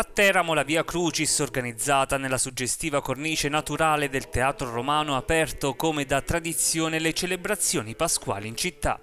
A Teramo la Via Crucis, organizzata nella suggestiva cornice naturale del teatro romano, ha aperto come da tradizione le celebrazioni pasquali in città.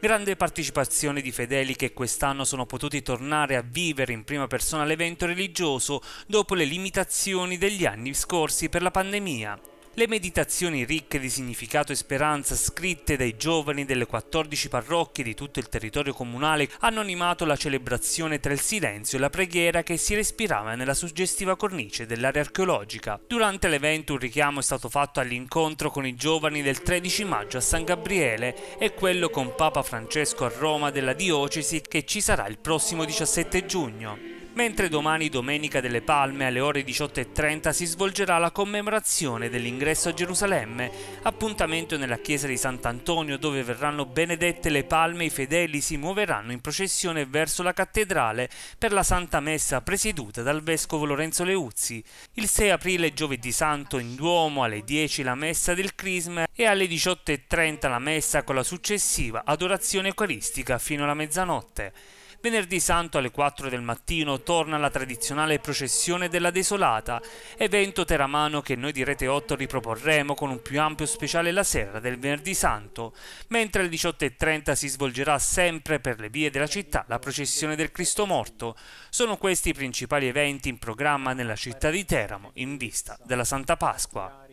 Grande partecipazione di fedeli che quest'anno sono potuti tornare a vivere in prima persona l'evento religioso dopo le limitazioni degli anni scorsi per la pandemia. Le meditazioni ricche di significato e speranza scritte dai giovani delle 14 parrocchie di tutto il territorio comunale hanno animato la celebrazione tra il silenzio e la preghiera che si respirava nella suggestiva cornice dell'area archeologica. Durante l'evento un richiamo è stato fatto all'incontro con i giovani del 13 maggio a San Gabriele e quello con Papa Francesco a Roma della diocesi che ci sarà il prossimo 17 giugno mentre domani domenica delle Palme alle ore 18.30 si svolgerà la commemorazione dell'ingresso a Gerusalemme, appuntamento nella chiesa di Sant'Antonio dove verranno benedette le palme e i fedeli si muoveranno in processione verso la cattedrale per la Santa Messa presieduta dal Vescovo Lorenzo Leuzzi. Il 6 aprile giovedì santo in Duomo alle 10 la Messa del Crisma e alle 18.30 la Messa con la successiva adorazione eucaristica fino alla mezzanotte. Venerdì Santo alle 4 del mattino torna la tradizionale processione della Desolata, evento teramano che noi di Rete 8 riproporremo con un più ampio speciale la sera del Venerdì Santo, mentre alle 18.30 si svolgerà sempre per le vie della città la processione del Cristo Morto. Sono questi i principali eventi in programma nella città di Teramo in vista della Santa Pasqua.